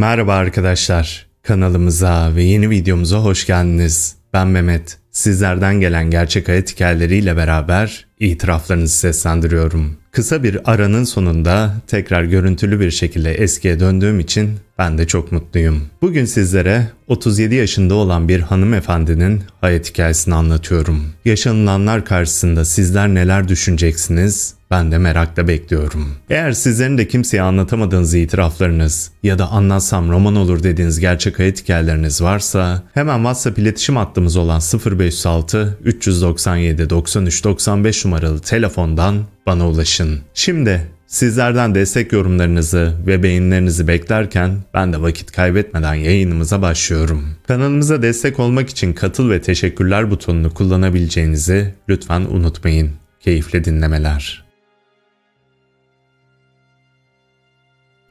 Merhaba arkadaşlar. Kanalımıza ve yeni videomuza hoş geldiniz. Ben Mehmet. Sizlerden gelen gerçek hayat hikayeleriyle beraber İtiraflarınızı seslendiriyorum. Kısa bir aranın sonunda tekrar görüntülü bir şekilde eskiye döndüğüm için ben de çok mutluyum. Bugün sizlere 37 yaşında olan bir hanımefendinin hayat hikayesini anlatıyorum. Yaşanılanlar karşısında sizler neler düşüneceksiniz ben de merakla bekliyorum. Eğer sizlerin de kimseye anlatamadığınız itiraflarınız ya da anlatsam roman olur dediğiniz gerçek hayat hikayeleriniz varsa hemen WhatsApp iletişim hattımız olan 056 397 93 95 numaralı telefondan bana ulaşın. Şimdi sizlerden destek yorumlarınızı ve beğenilerinizi beklerken ben de vakit kaybetmeden yayınımıza başlıyorum. Kanalımıza destek olmak için katıl ve teşekkürler butonunu kullanabileceğinizi lütfen unutmayın. Keyifli dinlemeler.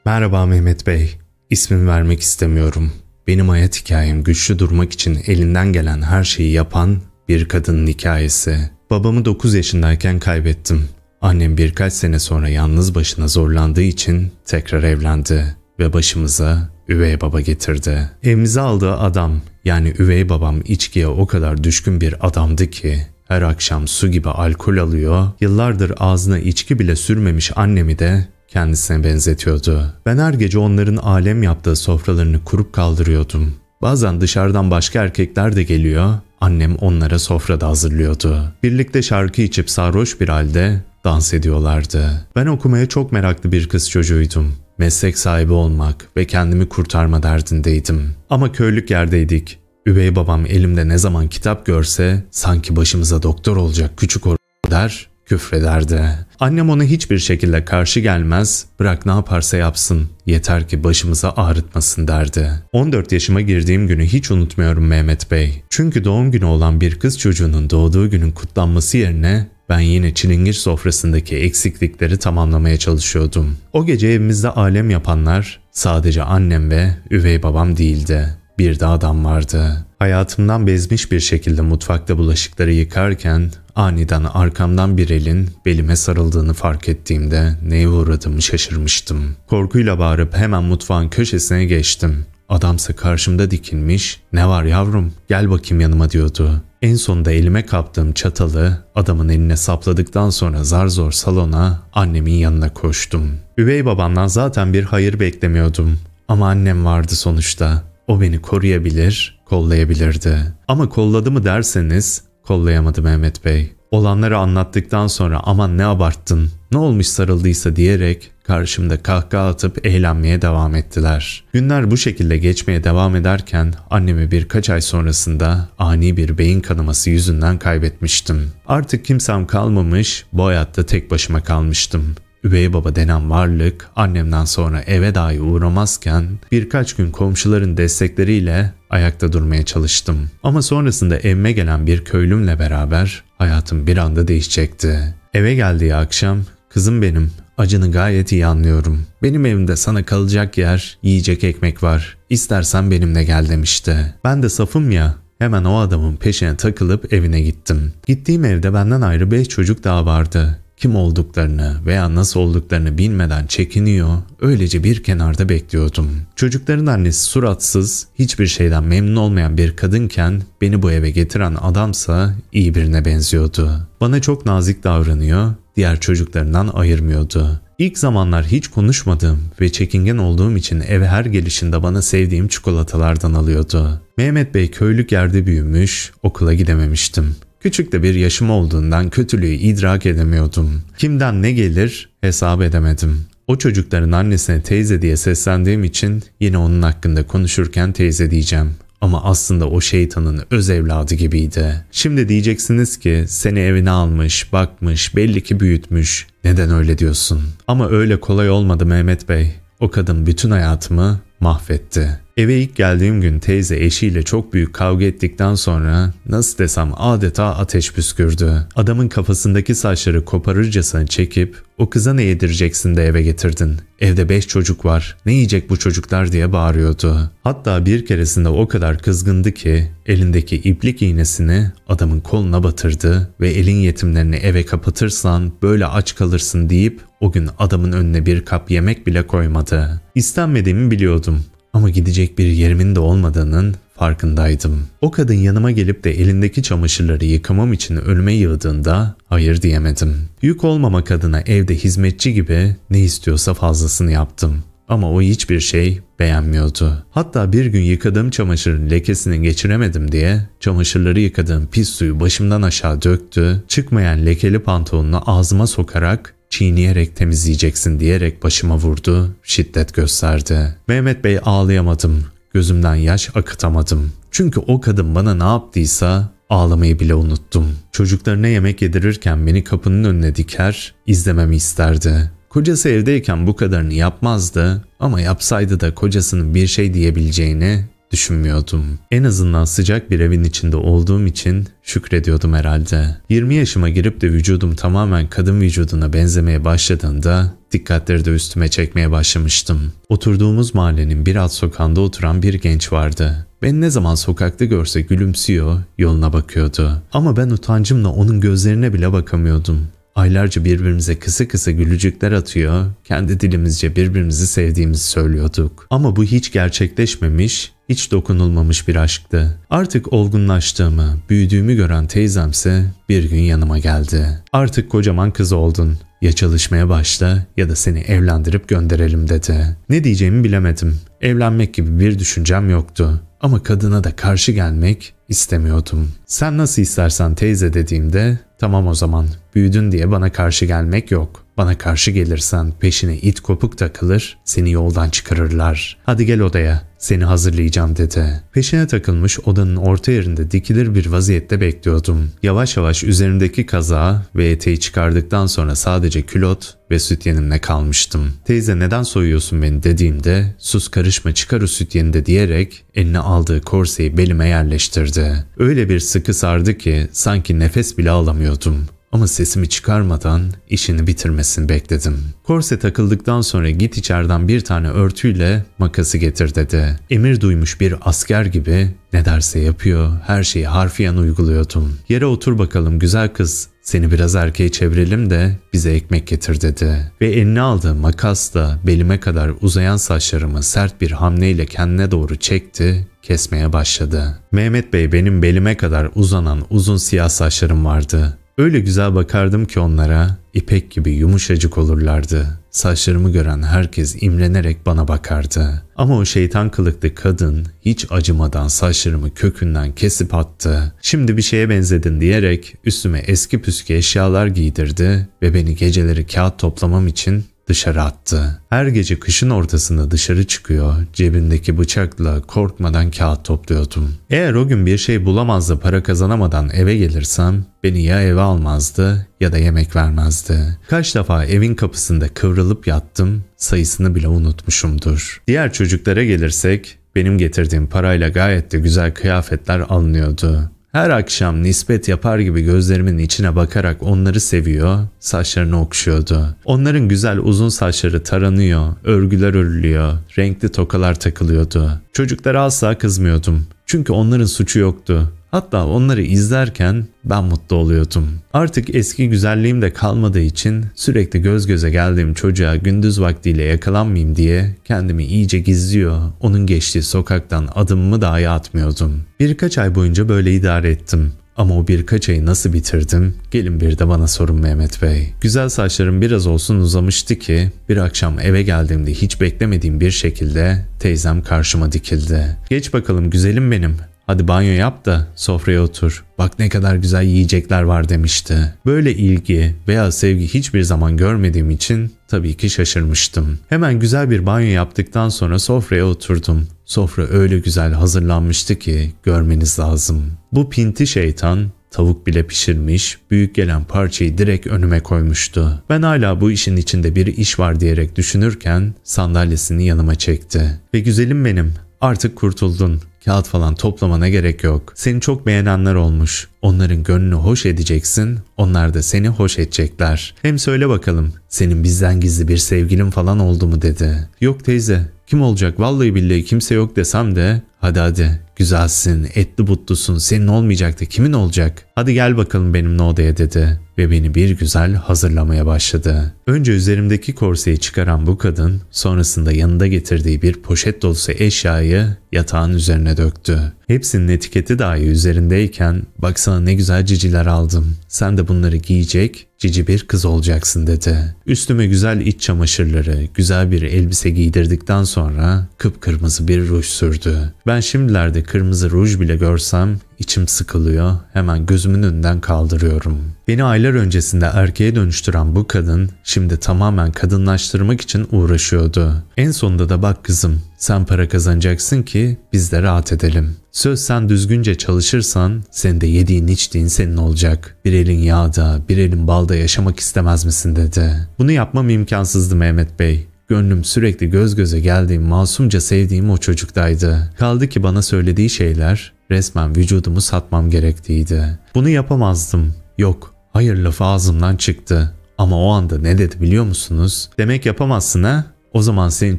Merhaba Mehmet Bey. İsmimi vermek istemiyorum. Benim hayat hikayem güçlü durmak için elinden gelen her şeyi yapan bir kadının hikayesi. Babamı 9 yaşındayken kaybettim. Annem birkaç sene sonra yalnız başına zorlandığı için tekrar evlendi ve başımıza üvey baba getirdi. Evimize aldığı adam yani üvey babam içkiye o kadar düşkün bir adamdı ki her akşam su gibi alkol alıyor, yıllardır ağzına içki bile sürmemiş annemi de kendisine benzetiyordu. Ben her gece onların alem yaptığı sofralarını kurup kaldırıyordum. Bazen dışarıdan başka erkekler de geliyor Annem onlara sofrada hazırlıyordu. Birlikte şarkı içip sarhoş bir halde dans ediyorlardı. Ben okumaya çok meraklı bir kız çocuğuydum. Meslek sahibi olmak ve kendimi kurtarma derdindeydim. Ama köylük yerdeydik. Üvey babam elimde ne zaman kitap görse sanki başımıza doktor olacak küçük or der küfrederdi. Annem ona hiçbir şekilde karşı gelmez, bırak ne yaparsa yapsın, yeter ki başımıza ağrıtmasın derdi. 14 yaşıma girdiğim günü hiç unutmuyorum Mehmet Bey. Çünkü doğum günü olan bir kız çocuğunun doğduğu günün kutlanması yerine ben yine çilingir sofrasındaki eksiklikleri tamamlamaya çalışıyordum. O gece evimizde alem yapanlar sadece annem ve üvey babam değildi bir de adam vardı. Hayatımdan bezmiş bir şekilde mutfakta bulaşıkları yıkarken aniden arkamdan bir elin belime sarıldığını fark ettiğimde neye uğradığımı şaşırmıştım. Korkuyla bağırıp hemen mutfağın köşesine geçtim. Adamsa karşımda dikilmiş, ne var yavrum gel bakayım yanıma diyordu. En sonunda elime kaptığım çatalı adamın eline sapladıktan sonra zar zor salona annemin yanına koştum. Üvey babamdan zaten bir hayır beklemiyordum ama annem vardı sonuçta. O beni koruyabilir, kollayabilirdi. Ama kolladı mı derseniz kollayamadı Mehmet Bey. Olanları anlattıktan sonra aman ne abarttın, ne olmuş sarıldıysa diyerek karşımda kahkaha atıp eğlenmeye devam ettiler. Günler bu şekilde geçmeye devam ederken annemi birkaç ay sonrasında ani bir beyin kanaması yüzünden kaybetmiştim. Artık kimsem kalmamış, bu hayatta tek başıma kalmıştım. Üvey baba denen varlık annemden sonra eve dahi uğramazken birkaç gün komşuların destekleriyle ayakta durmaya çalıştım. Ama sonrasında evime gelen bir köylümle beraber hayatım bir anda değişecekti. Eve geldiği akşam kızım benim acını gayet iyi anlıyorum. Benim evimde sana kalacak yer, yiyecek ekmek var. İstersen benimle gel demişti. Ben de safım ya Hemen o adamın peşine takılıp evine gittim. Gittiğim evde benden ayrı 5 çocuk daha vardı kim olduklarını veya nasıl olduklarını bilmeden çekiniyor, öylece bir kenarda bekliyordum. Çocukların annesi suratsız, hiçbir şeyden memnun olmayan bir kadınken beni bu eve getiren adamsa iyi birine benziyordu. Bana çok nazik davranıyor, diğer çocuklarından ayırmıyordu. İlk zamanlar hiç konuşmadığım ve çekingen olduğum için eve her gelişinde bana sevdiğim çikolatalardan alıyordu. Mehmet Bey köylük yerde büyümüş, okula gidememiştim. Küçük de bir yaşım olduğundan kötülüğü idrak edemiyordum. Kimden ne gelir hesap edemedim. O çocukların annesine teyze diye seslendiğim için yine onun hakkında konuşurken teyze diyeceğim. Ama aslında o şeytanın öz evladı gibiydi. Şimdi diyeceksiniz ki seni evine almış, bakmış, belli ki büyütmüş. Neden öyle diyorsun? Ama öyle kolay olmadı Mehmet Bey. O kadın bütün hayatımı mahvetti. Eve ilk geldiğim gün teyze eşiyle çok büyük kavga ettikten sonra nasıl desem adeta ateş püskürdü. Adamın kafasındaki saçları koparırcasına çekip o kıza ne yedireceksin de eve getirdin. Evde beş çocuk var ne yiyecek bu çocuklar diye bağırıyordu. Hatta bir keresinde o kadar kızgındı ki elindeki iplik iğnesini adamın koluna batırdı ve elin yetimlerini eve kapatırsan böyle aç kalırsın deyip o gün adamın önüne bir kap yemek bile koymadı. İstenmediğimi biliyordum ama gidecek bir yerimin de olmadığının farkındaydım. O kadın yanıma gelip de elindeki çamaşırları yıkamam için ölüme yığdığında hayır diyemedim. Yük olmamak adına evde hizmetçi gibi ne istiyorsa fazlasını yaptım. Ama o hiçbir şey beğenmiyordu. Hatta bir gün yıkadığım çamaşırın lekesini geçiremedim diye çamaşırları yıkadığım pis suyu başımdan aşağı döktü, çıkmayan lekeli pantolonunu ağzıma sokarak çiğneyerek temizleyeceksin diyerek başıma vurdu, şiddet gösterdi. Mehmet Bey ağlayamadım, gözümden yaş akıtamadım. Çünkü o kadın bana ne yaptıysa ağlamayı bile unuttum. Çocuklarına yemek yedirirken beni kapının önüne diker, izlememi isterdi. Kocası evdeyken bu kadarını yapmazdı ama yapsaydı da kocasının bir şey diyebileceğini düşünmüyordum. En azından sıcak bir evin içinde olduğum için şükrediyordum herhalde. 20 yaşıma girip de vücudum tamamen kadın vücuduna benzemeye başladığında dikkatleri de üstüme çekmeye başlamıştım. Oturduğumuz mahallenin bir alt sokağında oturan bir genç vardı. Ben ne zaman sokakta görse gülümsüyor, yoluna bakıyordu. Ama ben utancımla onun gözlerine bile bakamıyordum. Aylarca birbirimize kısa kısa gülücükler atıyor, kendi dilimizce birbirimizi sevdiğimizi söylüyorduk. Ama bu hiç gerçekleşmemiş hiç dokunulmamış bir aşktı. Artık olgunlaştığımı, büyüdüğümü gören teyzemse bir gün yanıma geldi. Artık kocaman kız oldun. Ya çalışmaya başla ya da seni evlendirip gönderelim dedi. Ne diyeceğimi bilemedim. Evlenmek gibi bir düşüncem yoktu. Ama kadına da karşı gelmek istemiyordum. Sen nasıl istersen teyze dediğimde tamam o zaman büyüdün diye bana karşı gelmek yok. Bana karşı gelirsen peşine it kopuk takılır, seni yoldan çıkarırlar. Hadi gel odaya, seni hazırlayacağım dedi. Peşine takılmış odanın orta yerinde dikilir bir vaziyette bekliyordum. Yavaş yavaş üzerimdeki kazağı ve eteği çıkardıktan sonra sadece külot ve süt yenimle kalmıştım. Teyze neden soyuyorsun beni dediğimde sus karışma çıkar o sütyeni de diyerek eline aldığı korseyi belime yerleştirdi. Öyle bir sıkı sardı ki sanki nefes bile alamıyordum. Ama sesimi çıkarmadan işini bitirmesini bekledim. Korse takıldıktan sonra git içeriden bir tane örtüyle makası getir dedi. Emir duymuş bir asker gibi ne derse yapıyor, her şeyi harfiyen uyguluyordum. Yere otur bakalım güzel kız, seni biraz erkeğe çevirelim de bize ekmek getir dedi. Ve elini aldığı makasla belime kadar uzayan saçlarımı sert bir hamleyle kendine doğru çekti, kesmeye başladı. Mehmet Bey benim belime kadar uzanan uzun siyah saçlarım vardı. Öyle güzel bakardım ki onlara, ipek gibi yumuşacık olurlardı. Saçlarımı gören herkes imrenerek bana bakardı. Ama o şeytan kılıklı kadın hiç acımadan saçlarımı kökünden kesip attı. Şimdi bir şeye benzedin diyerek üstüme eski püskü eşyalar giydirdi ve beni geceleri kağıt toplamam için dışarı attı. Her gece kışın ortasında dışarı çıkıyor, cebimdeki bıçakla korkmadan kağıt topluyordum. Eğer o gün bir şey bulamaz da para kazanamadan eve gelirsem beni ya eve almazdı ya da yemek vermezdi. Kaç defa evin kapısında kıvrılıp yattım, sayısını bile unutmuşumdur. Diğer çocuklara gelirsek benim getirdiğim parayla gayet de güzel kıyafetler alınıyordu. Her akşam nispet yapar gibi gözlerimin içine bakarak onları seviyor, saçlarını okşuyordu. Onların güzel uzun saçları taranıyor, örgüler örülüyor, renkli tokalar takılıyordu. Çocuklara asla kızmıyordum. Çünkü onların suçu yoktu. Hatta onları izlerken ben mutlu oluyordum. Artık eski güzelliğim de kalmadığı için sürekli göz göze geldiğim çocuğa gündüz vaktiyle yakalanmayayım diye kendimi iyice gizliyor, onun geçtiği sokaktan adımımı dahi atmıyordum. Birkaç ay boyunca böyle idare ettim. Ama o birkaç ayı nasıl bitirdim? Gelin bir de bana sorun Mehmet Bey. Güzel saçlarım biraz olsun uzamıştı ki bir akşam eve geldiğimde hiç beklemediğim bir şekilde teyzem karşıma dikildi. Geç bakalım güzelim benim. Hadi banyo yap da sofraya otur. Bak ne kadar güzel yiyecekler var demişti. Böyle ilgi veya sevgi hiçbir zaman görmediğim için tabii ki şaşırmıştım. Hemen güzel bir banyo yaptıktan sonra sofraya oturdum. Sofra öyle güzel hazırlanmıştı ki görmeniz lazım. Bu pinti şeytan Tavuk bile pişirmiş, büyük gelen parçayı direkt önüme koymuştu. Ben hala bu işin içinde bir iş var diyerek düşünürken sandalyesini yanıma çekti. Ve güzelim benim, artık kurtuldun. Kağıt falan toplamana gerek yok. Seni çok beğenenler olmuş. Onların gönlünü hoş edeceksin, onlar da seni hoş edecekler. Hem söyle bakalım, senin bizden gizli bir sevgilin falan oldu mu dedi. Yok teyze, kim olacak vallahi billahi kimse yok desem de Hadi hadi güzelsin, etli butlusun, senin olmayacaktı kimin olacak? Hadi gel bakalım benimle odaya dedi ve beni bir güzel hazırlamaya başladı. Önce üzerimdeki korseyi çıkaran bu kadın sonrasında yanında getirdiği bir poşet dolusu eşyayı yatağın üzerine döktü. Hepsinin etiketi dahi üzerindeyken baksana ne güzel ciciler aldım. Sen de bunları giyecek cici bir kız olacaksın dedi. Üstüme güzel iç çamaşırları, güzel bir elbise giydirdikten sonra kıpkırmızı bir ruj sürdü. Ben şimdilerde kırmızı ruj bile görsem içim sıkılıyor, hemen gözümün önünden kaldırıyorum. Beni aylar öncesinde erkeğe dönüştüren bu kadın şimdi tamamen kadınlaştırmak için uğraşıyordu. En sonunda da bak kızım sen para kazanacaksın ki biz de rahat edelim. Söz sen düzgünce çalışırsan senin de yediğin içtiğin senin olacak. Bir elin yağda bir elin balda yaşamak istemez misin dedi. Bunu yapmam imkansızdı Mehmet Bey. Gönlüm sürekli göz göze geldiğim, masumca sevdiğim o çocuktaydı. Kaldı ki bana söylediği şeyler resmen vücudumu satmam gerektiğiydi. Bunu yapamazdım. Yok, hayır lafı ağzımdan çıktı. Ama o anda ne dedi biliyor musunuz? Demek yapamazsın ha? O zaman seni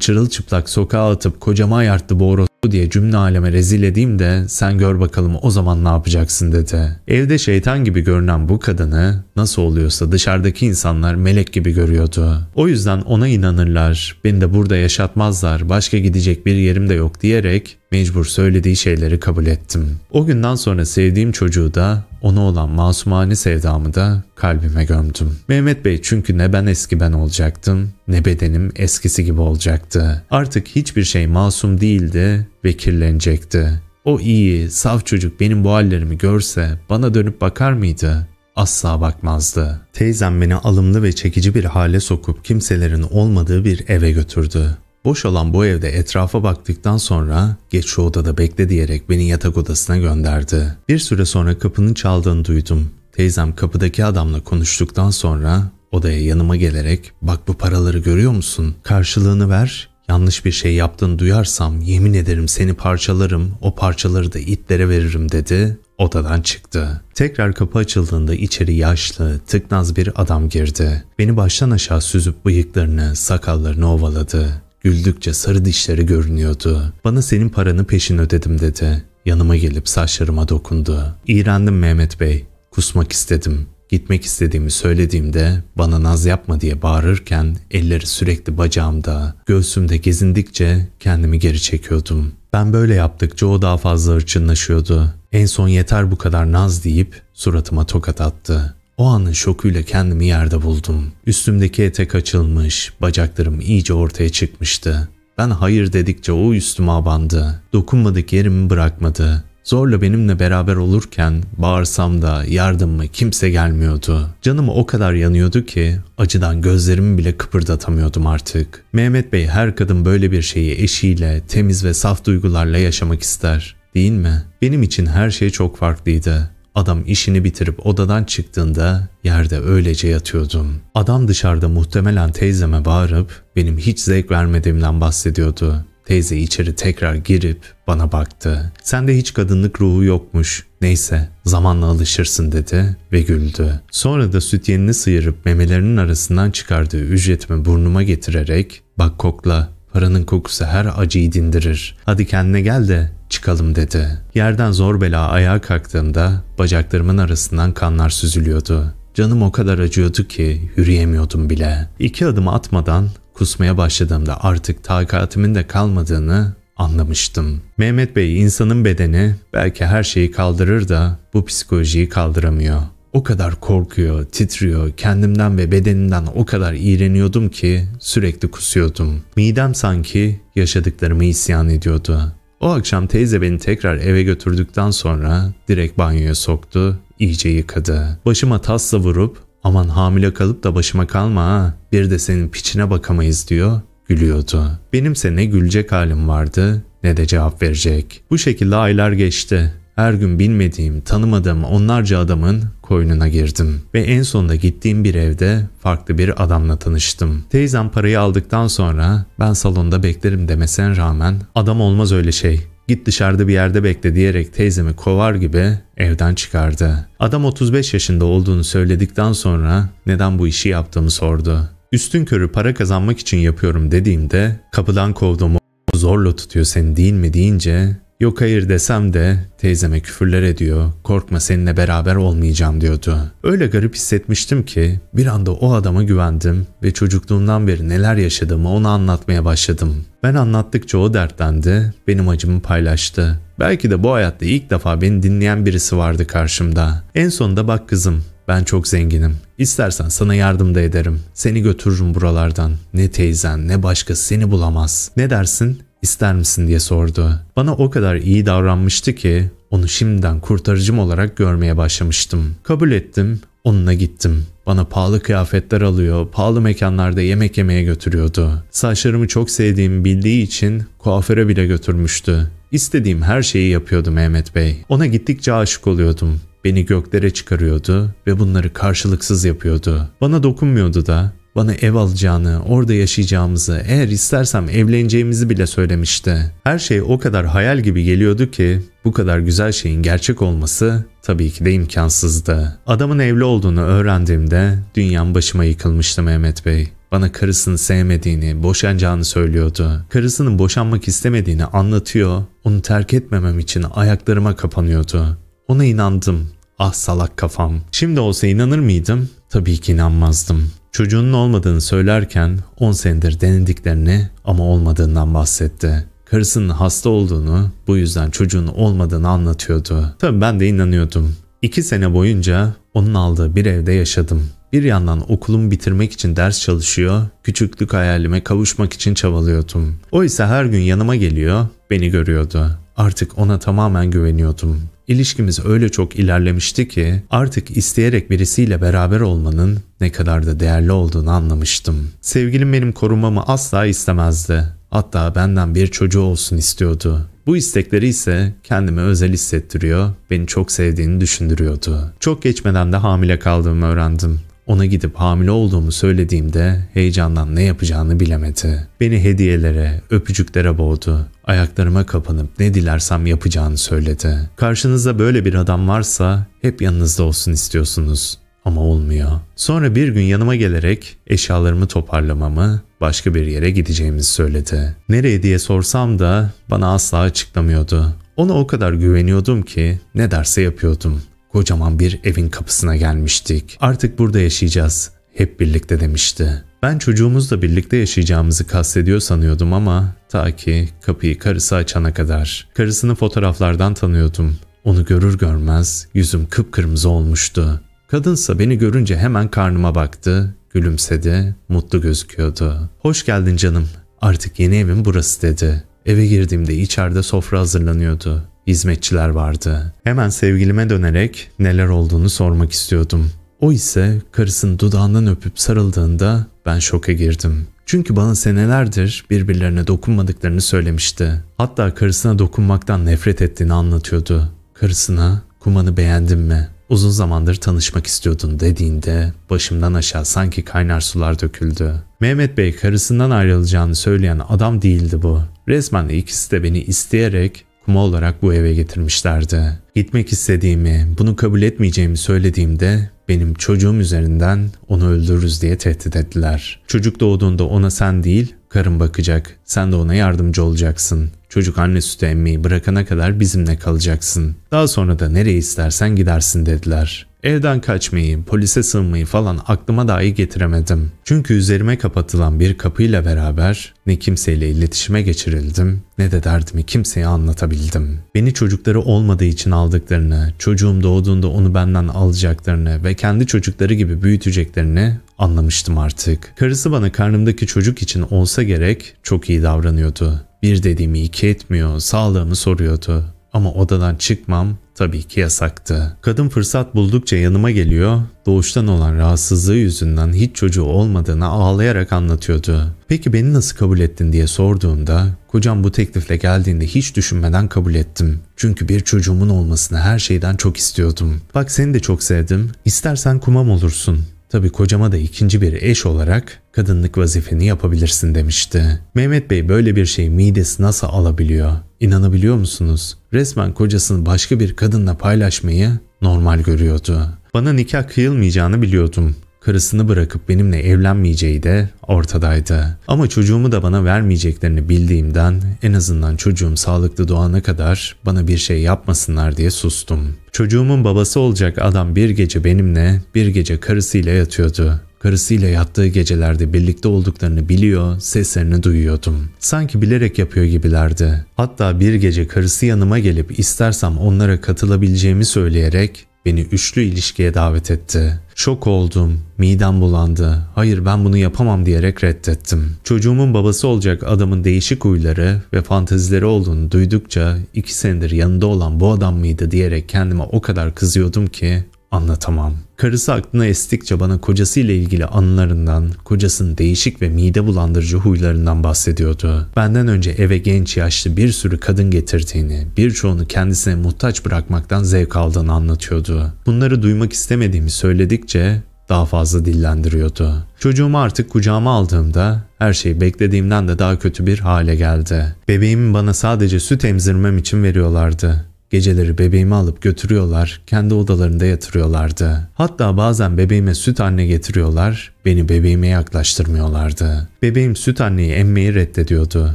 çırılçıplak sokağa atıp kocama ayarttı bu bu diye cümle aleme rezil edeyim de sen gör bakalım o zaman ne yapacaksın dedi. Evde şeytan gibi görünen bu kadını nasıl oluyorsa dışarıdaki insanlar melek gibi görüyordu. O yüzden ona inanırlar, beni de burada yaşatmazlar, başka gidecek bir yerim de yok diyerek Mecbur söylediği şeyleri kabul ettim. O günden sonra sevdiğim çocuğu da, ona olan masumane sevdamı da kalbime gömdüm. Mehmet Bey çünkü ne ben eski ben olacaktım, ne bedenim eskisi gibi olacaktı. Artık hiçbir şey masum değildi ve kirlenecekti. O iyi, saf çocuk benim bu hallerimi görse bana dönüp bakar mıydı? asla bakmazdı. Teyzem beni alımlı ve çekici bir hale sokup kimselerin olmadığı bir eve götürdü. Boş olan bu evde etrafa baktıktan sonra geç şu odada bekle diyerek beni yatak odasına gönderdi. Bir süre sonra kapının çaldığını duydum. Teyzem kapıdaki adamla konuştuktan sonra odaya yanıma gelerek bak bu paraları görüyor musun? Karşılığını ver Yanlış bir şey yaptığını duyarsam yemin ederim seni parçalarım, o parçaları da itlere veririm dedi. Odadan çıktı. Tekrar kapı açıldığında içeri yaşlı, tıknaz bir adam girdi. Beni baştan aşağı süzüp bıyıklarını, sakallarını ovaladı. Güldükçe sarı dişleri görünüyordu. Bana senin paranı peşin ödedim dedi. Yanıma gelip saçlarıma dokundu. İğrendim Mehmet Bey. Kusmak istedim. Gitmek istediğimi söylediğimde bana naz yapma diye bağırırken elleri sürekli bacağımda, göğsümde gezindikçe kendimi geri çekiyordum. Ben böyle yaptıkça o daha fazla hırçınlaşıyordu. En son yeter bu kadar naz deyip suratıma tokat attı. O anın şokuyla kendimi yerde buldum. Üstümdeki etek açılmış, bacaklarım iyice ortaya çıkmıştı. Ben hayır dedikçe o üstüme abandı. Dokunmadık yerimi bırakmadı. Zorla benimle beraber olurken bağırsam da yardım mı kimse gelmiyordu. Canım o kadar yanıyordu ki acıdan gözlerimi bile kıpırdatamıyordum artık. Mehmet Bey her kadın böyle bir şeyi eşiyle, temiz ve saf duygularla yaşamak ister değil mi? Benim için her şey çok farklıydı. Adam işini bitirip odadan çıktığında yerde öylece yatıyordum. Adam dışarıda muhtemelen teyzeme bağırıp benim hiç zevk vermediğimden bahsediyordu. Teyze içeri tekrar girip bana baktı. Sende hiç kadınlık ruhu yokmuş. Neyse zamanla alışırsın dedi ve güldü. Sonra da süt yenini sıyırıp memelerinin arasından çıkardığı ücretimi burnuma getirerek bak kokla Paranın kokusu her acıyı dindirir. Hadi kendine gel de çıkalım dedi. Yerden zor bela ayağa kalktığımda bacaklarımın arasından kanlar süzülüyordu. Canım o kadar acıyordu ki yürüyemiyordum bile. İki adım atmadan kusmaya başladığımda artık takatimin de kalmadığını anlamıştım. Mehmet Bey insanın bedeni belki her şeyi kaldırır da bu psikolojiyi kaldıramıyor o kadar korkuyor, titriyor, kendimden ve bedenimden o kadar iğreniyordum ki sürekli kusuyordum. Midem sanki yaşadıklarımı isyan ediyordu. O akşam teyze beni tekrar eve götürdükten sonra direkt banyoya soktu, iyice yıkadı. Başıma tasla vurup aman hamile kalıp da başıma kalma ha bir de senin piçine bakamayız diyor gülüyordu. Benimse ne gülecek halim vardı ne de cevap verecek. Bu şekilde aylar geçti. Her gün bilmediğim, tanımadığım onlarca adamın oyununa girdim ve en sonunda gittiğim bir evde farklı bir adamla tanıştım. Teyzem parayı aldıktan sonra ben salonda beklerim demesine rağmen adam olmaz öyle şey git dışarıda bir yerde bekle diyerek teyzemi kovar gibi evden çıkardı. Adam 35 yaşında olduğunu söyledikten sonra neden bu işi yaptığımı sordu. Üstün körü para kazanmak için yapıyorum dediğimde kapıdan kovduğumu zorla tutuyor seni değil mi deyince Yok hayır desem de teyzeme küfürler ediyor, korkma seninle beraber olmayacağım diyordu. Öyle garip hissetmiştim ki bir anda o adama güvendim ve çocukluğumdan beri neler yaşadığımı ona anlatmaya başladım. Ben anlattıkça o dertlendi, benim acımı paylaştı. Belki de bu hayatta ilk defa beni dinleyen birisi vardı karşımda. En sonunda bak kızım, ben çok zenginim. İstersen sana yardım da ederim. Seni götürürüm buralardan. Ne teyzen ne başka seni bulamaz. Ne dersin? ister misin diye sordu. Bana o kadar iyi davranmıştı ki onu şimdiden kurtarıcım olarak görmeye başlamıştım. Kabul ettim, onunla gittim. Bana pahalı kıyafetler alıyor, pahalı mekanlarda yemek yemeye götürüyordu. Saçlarımı çok sevdiğimi bildiği için kuaföre bile götürmüştü. İstediğim her şeyi yapıyordu Mehmet Bey. Ona gittikçe aşık oluyordum. Beni göklere çıkarıyordu ve bunları karşılıksız yapıyordu. Bana dokunmuyordu da, bana ev alacağını, orada yaşayacağımızı, eğer istersem evleneceğimizi bile söylemişti. Her şey o kadar hayal gibi geliyordu ki bu kadar güzel şeyin gerçek olması tabii ki de imkansızdı. Adamın evli olduğunu öğrendiğimde dünyam başıma yıkılmıştı Mehmet Bey bana karısını sevmediğini, boşanacağını söylüyordu. Karısının boşanmak istemediğini anlatıyor, onu terk etmemem için ayaklarıma kapanıyordu. Ona inandım. Ah salak kafam. Şimdi olsa inanır mıydım? Tabii ki inanmazdım. Çocuğunun olmadığını söylerken 10 senedir denediklerini ama olmadığından bahsetti. Karısının hasta olduğunu, bu yüzden çocuğun olmadığını anlatıyordu. Tabii ben de inanıyordum. İki sene boyunca onun aldığı bir evde yaşadım. Bir yandan okulumu bitirmek için ders çalışıyor, küçüklük hayalime kavuşmak için çabalıyordum. O ise her gün yanıma geliyor, beni görüyordu. Artık ona tamamen güveniyordum. İlişkimiz öyle çok ilerlemişti ki artık isteyerek birisiyle beraber olmanın ne kadar da değerli olduğunu anlamıştım. Sevgilim benim korumamı asla istemezdi. Hatta benden bir çocuğu olsun istiyordu. Bu istekleri ise kendimi özel hissettiriyor, beni çok sevdiğini düşündürüyordu. Çok geçmeden de hamile kaldığımı öğrendim. Ona gidip hamile olduğumu söylediğimde heyecandan ne yapacağını bilemedi. Beni hediyelere, öpücüklere boğdu. Ayaklarıma kapanıp ne dilersem yapacağını söyledi. Karşınızda böyle bir adam varsa hep yanınızda olsun istiyorsunuz. Ama olmuyor. Sonra bir gün yanıma gelerek eşyalarımı toparlamamı, başka bir yere gideceğimizi söyledi. Nereye diye sorsam da bana asla açıklamıyordu. Ona o kadar güveniyordum ki ne derse yapıyordum kocaman bir evin kapısına gelmiştik. Artık burada yaşayacağız. Hep birlikte demişti. Ben çocuğumuzla birlikte yaşayacağımızı kastediyor sanıyordum ama ta ki kapıyı karısı açana kadar. Karısını fotoğraflardan tanıyordum. Onu görür görmez yüzüm kıpkırmızı olmuştu. Kadınsa beni görünce hemen karnıma baktı, gülümsedi, mutlu gözüküyordu. Hoş geldin canım, artık yeni evim burası dedi. Eve girdiğimde içeride sofra hazırlanıyordu hizmetçiler vardı. Hemen sevgilime dönerek neler olduğunu sormak istiyordum. O ise karısının dudağından öpüp sarıldığında ben şoka girdim. Çünkü bana senelerdir birbirlerine dokunmadıklarını söylemişti. Hatta karısına dokunmaktan nefret ettiğini anlatıyordu. Karısına kumanı beğendin mi? Uzun zamandır tanışmak istiyordun dediğinde başımdan aşağı sanki kaynar sular döküldü. Mehmet Bey karısından ayrılacağını söyleyen adam değildi bu. Resmen ikisi de beni isteyerek kuma olarak bu eve getirmişlerdi. Gitmek istediğimi, bunu kabul etmeyeceğimi söylediğimde benim çocuğum üzerinden onu öldürürüz diye tehdit ettiler. Çocuk doğduğunda ona sen değil, karın bakacak. Sen de ona yardımcı olacaksın. Çocuk anne sütü emmeyi bırakana kadar bizimle kalacaksın. Daha sonra da nereye istersen gidersin dediler. Evden kaçmayı, polise sığınmayı falan aklıma dahi getiremedim. Çünkü üzerime kapatılan bir kapıyla beraber ne kimseyle iletişime geçirildim ne de derdimi kimseye anlatabildim. Beni çocukları olmadığı için aldıklarını, çocuğum doğduğunda onu benden alacaklarını ve kendi çocukları gibi büyüteceklerini anlamıştım artık. Karısı bana karnımdaki çocuk için olsa gerek çok iyi davranıyordu. Bir dediğimi iki etmiyor, sağlığımı soruyordu. Ama odadan çıkmam Tabii ki yasaktı. Kadın fırsat buldukça yanıma geliyor, doğuştan olan rahatsızlığı yüzünden hiç çocuğu olmadığını ağlayarak anlatıyordu. Peki beni nasıl kabul ettin diye sorduğumda, kocam bu teklifle geldiğinde hiç düşünmeden kabul ettim. Çünkü bir çocuğumun olmasını her şeyden çok istiyordum. Bak seni de çok sevdim, istersen kumam olursun. Tabii kocama da ikinci bir eş olarak kadınlık vazifeni yapabilirsin demişti. Mehmet Bey böyle bir şeyi midesi nasıl alabiliyor? İnanabiliyor musunuz? Resmen kocasını başka bir kadınla paylaşmayı normal görüyordu. Bana nikah kıyılmayacağını biliyordum. Karısını bırakıp benimle evlenmeyeceği de ortadaydı. Ama çocuğumu da bana vermeyeceklerini bildiğimden en azından çocuğum sağlıklı doğana kadar bana bir şey yapmasınlar diye sustum. Çocuğumun babası olacak adam bir gece benimle, bir gece karısıyla yatıyordu. Karısıyla yattığı gecelerde birlikte olduklarını biliyor, seslerini duyuyordum. Sanki bilerek yapıyor gibilerdi. Hatta bir gece karısı yanıma gelip istersem onlara katılabileceğimi söyleyerek beni üçlü ilişkiye davet etti. Şok oldum, midem bulandı. Hayır ben bunu yapamam diyerek reddettim. Çocuğumun babası olacak adamın değişik huyları ve fantezileri olduğunu duydukça iki senedir yanında olan bu adam mıydı diyerek kendime o kadar kızıyordum ki anlatamam. Karısı aklına estikçe bana kocasıyla ilgili anılarından, kocasının değişik ve mide bulandırıcı huylarından bahsediyordu. Benden önce eve genç yaşlı bir sürü kadın getirdiğini, birçoğunu kendisine muhtaç bırakmaktan zevk aldığını anlatıyordu. Bunları duymak istemediğimi söyledikçe daha fazla dillendiriyordu. Çocuğumu artık kucağıma aldığımda her şey beklediğimden de daha kötü bir hale geldi. Bebeğimi bana sadece süt emzirmem için veriyorlardı. Geceleri bebeğimi alıp götürüyorlar, kendi odalarında yatırıyorlardı. Hatta bazen bebeğime süt anne getiriyorlar, beni bebeğime yaklaştırmıyorlardı. Bebeğim süt anneyi emmeyi reddediyordu.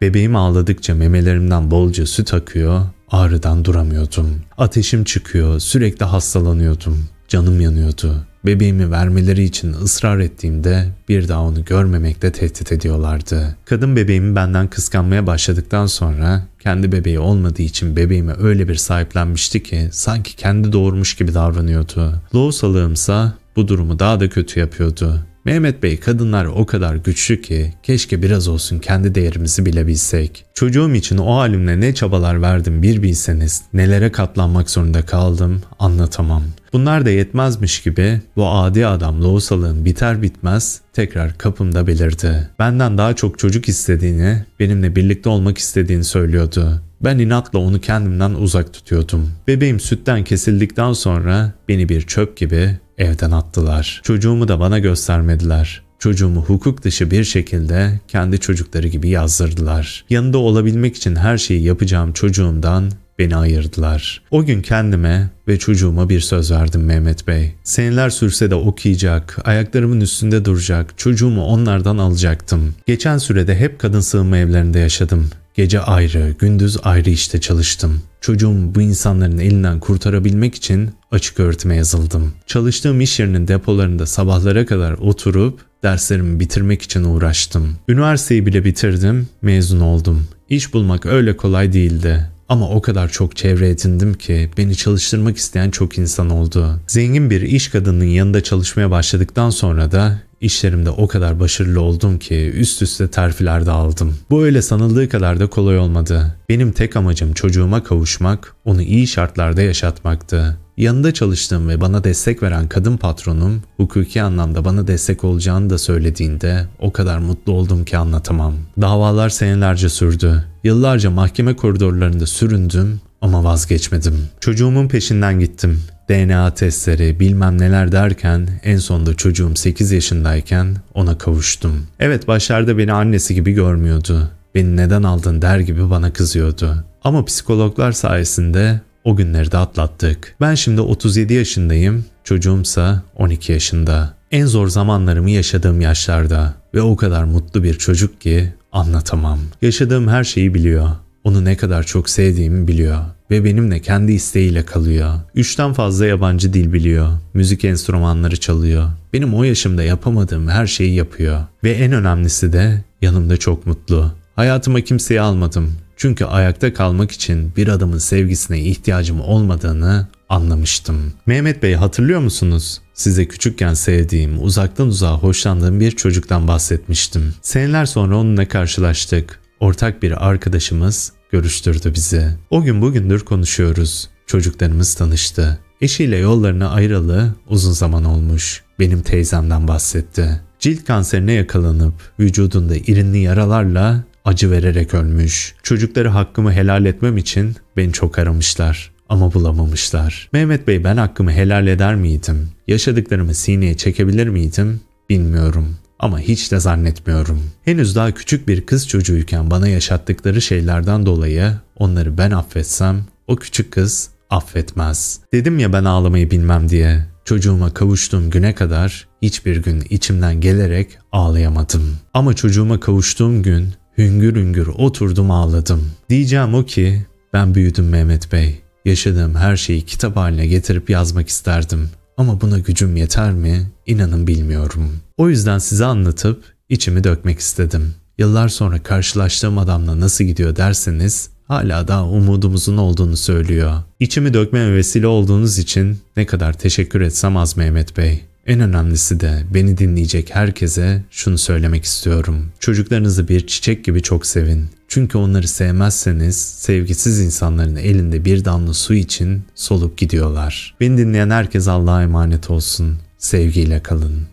Bebeğim ağladıkça memelerimden bolca süt akıyor, ağrıdan duramıyordum. Ateşim çıkıyor, sürekli hastalanıyordum. Canım yanıyordu. Bebeğimi vermeleri için ısrar ettiğimde bir daha onu görmemekle tehdit ediyorlardı. Kadın bebeğimi benden kıskanmaya başladıktan sonra kendi bebeği olmadığı için bebeğime öyle bir sahiplenmişti ki sanki kendi doğurmuş gibi davranıyordu. Loğusalığımsa bu durumu daha da kötü yapıyordu. Mehmet Bey kadınlar o kadar güçlü ki keşke biraz olsun kendi değerimizi bilebilsek. Çocuğum için o halimle ne çabalar verdim bir bilseniz nelere katlanmak zorunda kaldım anlatamam. Bunlar da yetmezmiş gibi bu adi adam loğusalığın biter bitmez tekrar kapımda belirdi. Benden daha çok çocuk istediğini, benimle birlikte olmak istediğini söylüyordu. Ben inatla onu kendimden uzak tutuyordum. Bebeğim sütten kesildikten sonra beni bir çöp gibi evden attılar. Çocuğumu da bana göstermediler. Çocuğumu hukuk dışı bir şekilde kendi çocukları gibi yazdırdılar. Yanında olabilmek için her şeyi yapacağım çocuğumdan beni ayırdılar. O gün kendime ve çocuğuma bir söz verdim Mehmet Bey. Seneler sürse de okuyacak, ayaklarımın üstünde duracak, çocuğumu onlardan alacaktım. Geçen sürede hep kadın sığınma evlerinde yaşadım. Gece ayrı, gündüz ayrı işte çalıştım. Çocuğum bu insanların elinden kurtarabilmek için açık öğretime yazıldım. Çalıştığım iş yerinin depolarında sabahlara kadar oturup derslerimi bitirmek için uğraştım. Üniversiteyi bile bitirdim, mezun oldum. İş bulmak öyle kolay değildi. Ama o kadar çok çevre edindim ki beni çalıştırmak isteyen çok insan oldu. Zengin bir iş kadının yanında çalışmaya başladıktan sonra da İşlerimde o kadar başarılı oldum ki üst üste terfiler de aldım. Bu öyle sanıldığı kadar da kolay olmadı. Benim tek amacım çocuğuma kavuşmak, onu iyi şartlarda yaşatmaktı. Yanında çalıştığım ve bana destek veren kadın patronum hukuki anlamda bana destek olacağını da söylediğinde o kadar mutlu oldum ki anlatamam. Davalar senelerce sürdü. Yıllarca mahkeme koridorlarında süründüm ama vazgeçmedim. Çocuğumun peşinden gittim. DNA testleri bilmem neler derken en sonunda çocuğum 8 yaşındayken ona kavuştum. Evet başlarda beni annesi gibi görmüyordu. Beni neden aldın der gibi bana kızıyordu. Ama psikologlar sayesinde o günleri de atlattık. Ben şimdi 37 yaşındayım, çocuğumsa 12 yaşında. En zor zamanlarımı yaşadığım yaşlarda ve o kadar mutlu bir çocuk ki anlatamam. Yaşadığım her şeyi biliyor. Onu ne kadar çok sevdiğimi biliyor ve benimle kendi isteğiyle kalıyor. Üçten fazla yabancı dil biliyor. Müzik enstrümanları çalıyor. Benim o yaşımda yapamadığım her şeyi yapıyor. Ve en önemlisi de yanımda çok mutlu. Hayatıma kimseyi almadım. Çünkü ayakta kalmak için bir adamın sevgisine ihtiyacım olmadığını anlamıştım. Mehmet Bey hatırlıyor musunuz? Size küçükken sevdiğim, uzaktan uzağa hoşlandığım bir çocuktan bahsetmiştim. Seneler sonra onunla karşılaştık ortak bir arkadaşımız görüştürdü bizi. O gün bugündür konuşuyoruz. Çocuklarımız tanıştı. Eşiyle yollarını ayrılı uzun zaman olmuş. Benim teyzemden bahsetti. Cilt kanserine yakalanıp vücudunda irinli yaralarla acı vererek ölmüş. Çocukları hakkımı helal etmem için beni çok aramışlar ama bulamamışlar. Mehmet Bey ben hakkımı helal eder miydim? Yaşadıklarımı sineye çekebilir miydim? Bilmiyorum ama hiç de zannetmiyorum. Henüz daha küçük bir kız çocuğuyken bana yaşattıkları şeylerden dolayı onları ben affetsem o küçük kız affetmez. Dedim ya ben ağlamayı bilmem diye. Çocuğuma kavuştuğum güne kadar hiçbir gün içimden gelerek ağlayamadım. Ama çocuğuma kavuştuğum gün hüngür hüngür oturdum ağladım. Diyeceğim o ki ben büyüdüm Mehmet Bey. Yaşadığım her şeyi kitap haline getirip yazmak isterdim ama buna gücüm yeter mi? İnanın bilmiyorum. O yüzden size anlatıp içimi dökmek istedim. Yıllar sonra karşılaştığım adamla nasıl gidiyor derseniz hala daha umudumuzun olduğunu söylüyor. İçimi dökmeye vesile olduğunuz için ne kadar teşekkür etsem az Mehmet Bey. En önemlisi de beni dinleyecek herkese şunu söylemek istiyorum. Çocuklarınızı bir çiçek gibi çok sevin. Çünkü onları sevmezseniz sevgisiz insanların elinde bir damla su için solup gidiyorlar. Beni dinleyen herkes Allah'a emanet olsun. Sevgiyle kalın.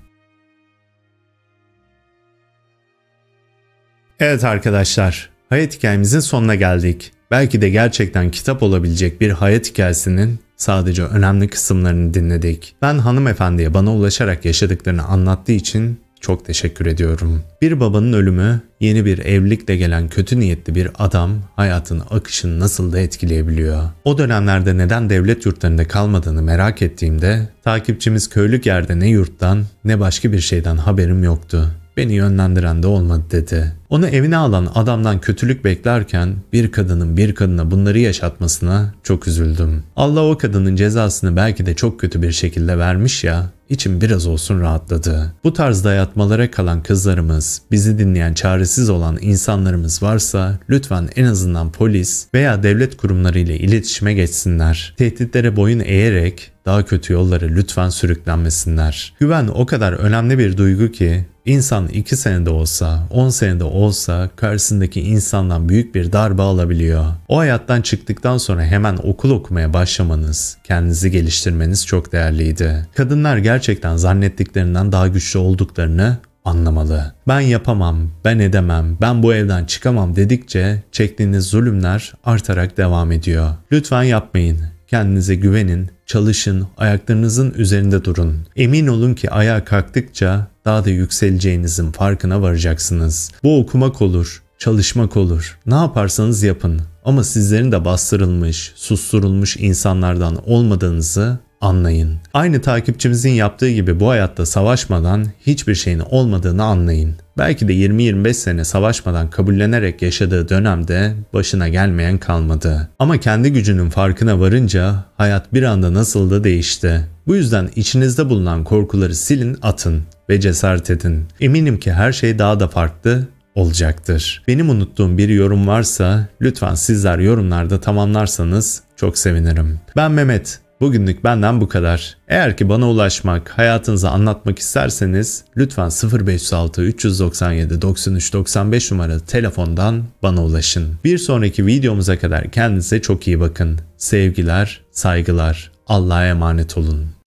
Evet arkadaşlar, hayat hikayemizin sonuna geldik. Belki de gerçekten kitap olabilecek bir hayat hikayesinin sadece önemli kısımlarını dinledik. Ben hanımefendiye bana ulaşarak yaşadıklarını anlattığı için çok teşekkür ediyorum. Bir babanın ölümü yeni bir evlilikle gelen kötü niyetli bir adam hayatın akışını nasıl da etkileyebiliyor. O dönemlerde neden devlet yurtlarında kalmadığını merak ettiğimde takipçimiz köylük yerde ne yurttan ne başka bir şeyden haberim yoktu. Beni yönlendiren de olmadı dedi. Onu evine alan adamdan kötülük beklerken bir kadının bir kadına bunları yaşatmasına çok üzüldüm. Allah o kadının cezasını belki de çok kötü bir şekilde vermiş ya içim biraz olsun rahatladı. Bu tarz dayatmalara kalan kızlarımız, bizi dinleyen çaresiz olan insanlarımız varsa lütfen en azından polis veya devlet kurumları ile iletişime geçsinler. Tehditlere boyun eğerek daha kötü yollara lütfen sürüklenmesinler. Güven o kadar önemli bir duygu ki İnsan 2 senede olsa, 10 senede olsa karşısındaki insandan büyük bir darbe alabiliyor. O hayattan çıktıktan sonra hemen okul okumaya başlamanız, kendinizi geliştirmeniz çok değerliydi. Kadınlar gerçekten zannettiklerinden daha güçlü olduklarını anlamalı. Ben yapamam, ben edemem, ben bu evden çıkamam dedikçe çektiğiniz zulümler artarak devam ediyor. Lütfen yapmayın. Kendinize güvenin, çalışın, ayaklarınızın üzerinde durun. Emin olun ki ayağa kalktıkça daha da yükseleceğinizin farkına varacaksınız. Bu okumak olur, çalışmak olur. Ne yaparsanız yapın ama sizlerin de bastırılmış, susturulmuş insanlardan olmadığınızı anlayın. Aynı takipçimizin yaptığı gibi bu hayatta savaşmadan hiçbir şeyin olmadığını anlayın. Belki de 20-25 sene savaşmadan kabullenerek yaşadığı dönemde başına gelmeyen kalmadı. Ama kendi gücünün farkına varınca hayat bir anda nasıl da değişti. Bu yüzden içinizde bulunan korkuları silin atın ve cesaret edin. Eminim ki her şey daha da farklı olacaktır. Benim unuttuğum bir yorum varsa lütfen sizler yorumlarda tamamlarsanız çok sevinirim. Ben Mehmet. Bugünlük benden bu kadar. Eğer ki bana ulaşmak, hayatınızı anlatmak isterseniz lütfen 0506 397 93 95 numaralı telefondan bana ulaşın. Bir sonraki videomuza kadar kendinize çok iyi bakın. Sevgiler, saygılar, Allah'a emanet olun.